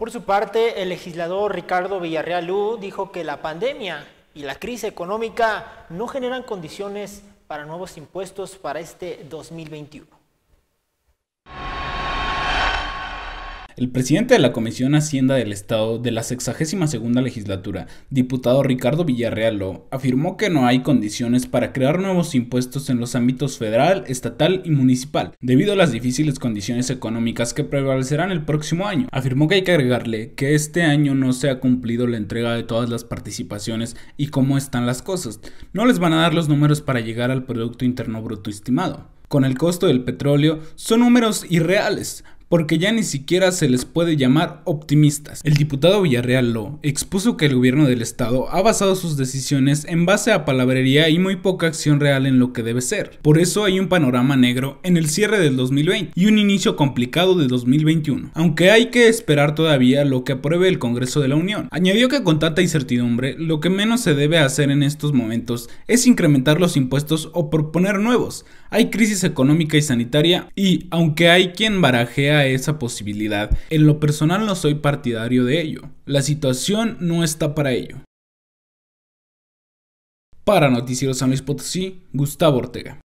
Por su parte, el legislador Ricardo Villarreal U dijo que la pandemia y la crisis económica no generan condiciones para nuevos impuestos para este 2021. El presidente de la Comisión Hacienda del Estado de la 62 legislatura, diputado Ricardo Villarreal, afirmó que no hay condiciones para crear nuevos impuestos en los ámbitos federal, estatal y municipal, debido a las difíciles condiciones económicas que prevalecerán el próximo año. Afirmó que hay que agregarle que este año no se ha cumplido la entrega de todas las participaciones y cómo están las cosas. No les van a dar los números para llegar al Producto Interno Bruto estimado. Con el costo del petróleo son números irreales, porque ya ni siquiera se les puede llamar optimistas. El diputado Villarreal Lo expuso que el gobierno del estado ha basado sus decisiones en base a palabrería y muy poca acción real en lo que debe ser. Por eso hay un panorama negro en el cierre del 2020 y un inicio complicado de 2021, aunque hay que esperar todavía lo que apruebe el Congreso de la Unión. Añadió que con tanta incertidumbre, lo que menos se debe hacer en estos momentos es incrementar los impuestos o proponer nuevos. Hay crisis económica y sanitaria y, aunque hay quien barajea esa posibilidad, en lo personal no soy partidario de ello. La situación no está para ello. Para Noticiero San Luis Potosí, Gustavo Ortega.